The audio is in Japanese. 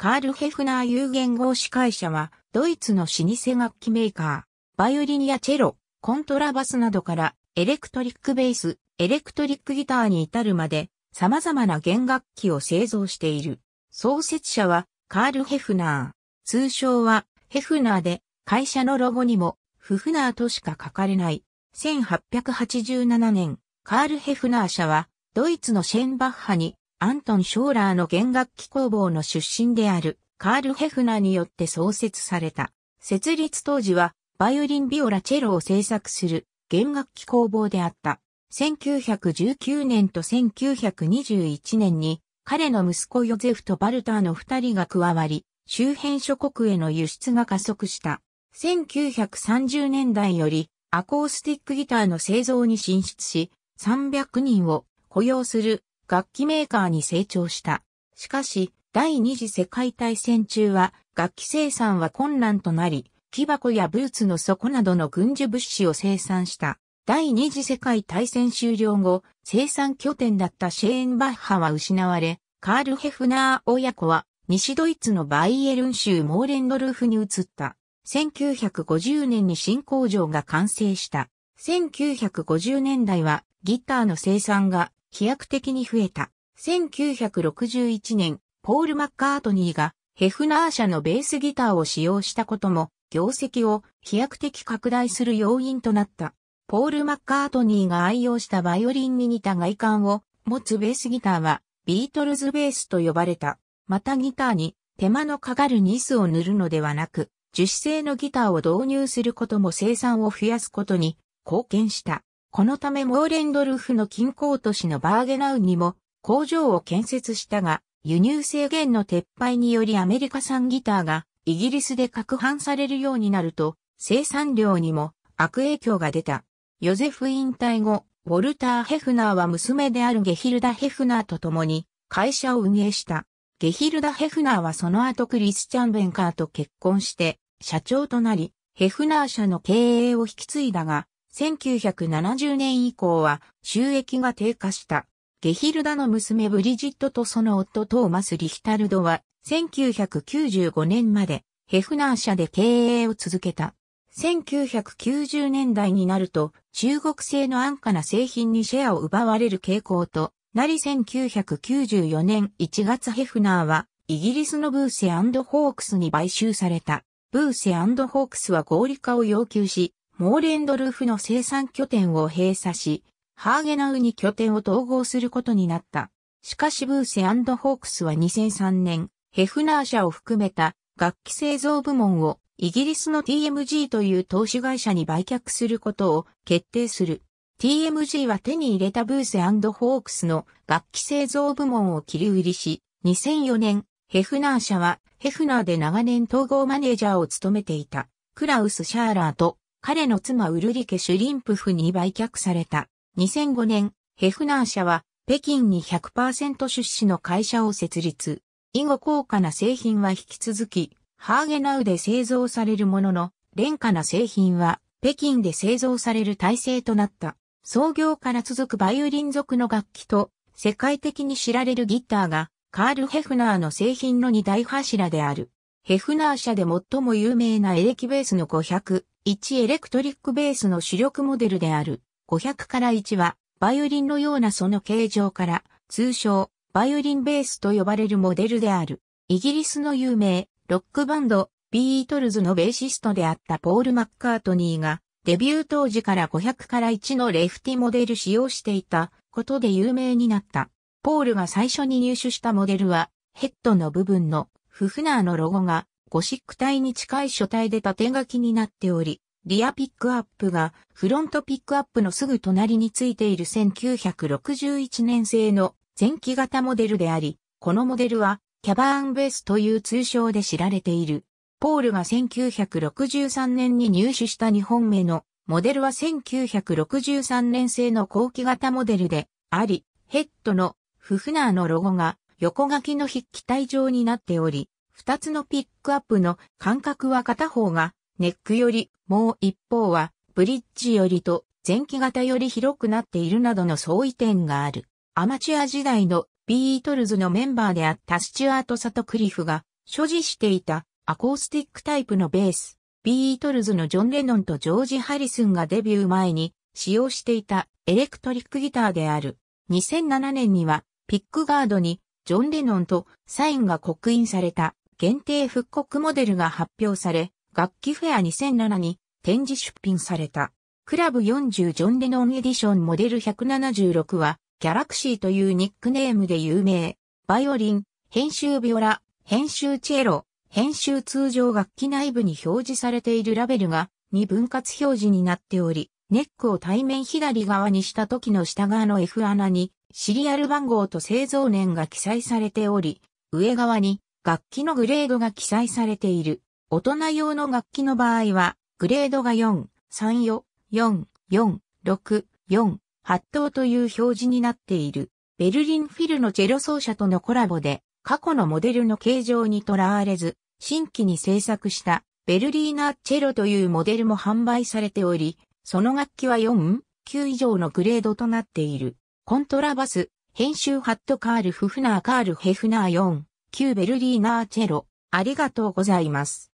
カール・ヘフナー有限合司会社は、ドイツの老舗楽器メーカー、バイオリンやチェロ、コントラバスなどから、エレクトリックベース、エレクトリックギターに至るまで、様々な弦楽器を製造している。創設者は、カール・ヘフナー。通称は、ヘフナーで、会社のロゴにも、フフナーとしか書かれない。1887年、カール・ヘフナー社は、ドイツのシェンバッハにアントン・ショーラーの弦楽器工房の出身であるカール・ヘフナーによって創設された。設立当時はバイオリン・ビオラ・チェロを制作する弦楽器工房であった。1919年と1921年に彼の息子ヨゼフとバルターの二人が加わり、周辺諸国への輸出が加速した。1930年代よりアコースティックギターの製造に進出し、300人を雇用する楽器メーカーに成長した。しかし、第二次世界大戦中は楽器生産は困難となり、木箱やブーツの底などの軍需物資を生産した。第二次世界大戦終了後、生産拠点だったシェーンバッハは失われ、カール・ヘフナー親子は西ドイツのバイエルン州モーレンドルフに移った。1950年に新工場が完成した。1950年代はギターの生産が飛躍的に増えた。1961年、ポール・マッカートニーがヘフナー社のベースギターを使用したことも、業績を飛躍的拡大する要因となった。ポール・マッカートニーが愛用したバイオリンに似た外観を持つベースギターは、ビートルズベースと呼ばれた。またギターに手間のかかるニスを塗るのではなく、樹脂製のギターを導入することも生産を増やすことに貢献した。このためモーレンドルフの近郊都市のバーゲナウにも工場を建設したが、輸入制限の撤廃によりアメリカ産ギターがイギリスで拡販されるようになると、生産量にも悪影響が出た。ヨゼフ引退後、ウォルター・ヘフナーは娘であるゲヒルダ・ヘフナーと共に会社を運営した。ゲヒルダ・ヘフナーはその後クリスチャン・ベンカーと結婚して社長となり、ヘフナー社の経営を引き継いだが、1970年以降は収益が低下した。ゲヒルダの娘ブリジットとその夫トーマス・リヒタルドは1995年までヘフナー社で経営を続けた。1990年代になると中国製の安価な製品にシェアを奪われる傾向となり1994年1月ヘフナーはイギリスのブーセホークスに買収された。ブーセホークスは合理化を要求し、モーレンドルフの生産拠点を閉鎖し、ハーゲナウに拠点を統合することになった。しかしブーセホークスは2003年、ヘフナー社を含めた楽器製造部門をイギリスの TMG という投資会社に売却することを決定する。TMG は手に入れたブーセホークスの楽器製造部門を切り売りし、2004年、ヘフナー社はヘフナーで長年統合マネージャーを務めていたクラウス・シャーラーと彼の妻ウルリケ・シュリンプフに売却された。2005年、ヘフナー社は北京に100%出資の会社を設立。以後高価な製品は引き続き、ハーゲナウで製造されるものの、廉価な製品は北京で製造される体制となった。創業から続くバイオリン族の楽器と世界的に知られるギターがカール・ヘフナーの製品の二大柱である。ヘフナー社で最も有名なエレキベースの500、1エレクトリックベースの主力モデルである500から1はバイオリンのようなその形状から通称バイオリンベースと呼ばれるモデルであるイギリスの有名ロックバンドビートルズのベーシストであったポール・マッカートニーがデビュー当時から500から1のレフティモデル使用していたことで有名になった。ポールが最初に入手したモデルはヘッドの部分のフフナーのロゴがゴシック体に近い書体で縦書きになっており、リアピックアップがフロントピックアップのすぐ隣についている1961年製の前期型モデルであり、このモデルはキャバーンベースという通称で知られている。ポールが1963年に入手した2本目のモデルは1963年製の後期型モデルであり、ヘッドのフフナーのロゴが横書きの筆記体状になっており、二つのピックアップの間隔は片方がネックより、もう一方はブリッジよりと前期型より広くなっているなどの相違点がある。アマチュア時代のビートルズのメンバーであったスチュアート・サトクリフが所持していたアコースティックタイプのベース。ビートルズのジョン・レノンとジョージ・ハリスンがデビュー前に使用していたエレクトリックギターである。2007年にはピックガードにジョン・レノンとサインが刻印された限定復刻モデルが発表され、楽器フェア2007に展示出品された。クラブ40ジョン・レノンエディションモデル176は、ギャラクシーというニックネームで有名。バイオリン、編集ビオラ、編集チェロ、編集通常楽器内部に表示されているラベルが2分割表示になっており、ネックを対面左側にした時の下側の F 穴にシリアル番号と製造年が記載されており、上側に楽器のグレードが記載されている。大人用の楽器の場合は、グレードが4、3よ、4、4、6、4、8等という表示になっている。ベルリンフィルのチェロ奏者とのコラボで、過去のモデルの形状にとらわれず、新規に制作したベルリーナチェロというモデルも販売されており、その楽器は4、9以上のグレードとなっている。コントラバス、編集ハットカール・フフナー・カール・ヘフナー4、旧ベルリーナーチェロ、ありがとうございます。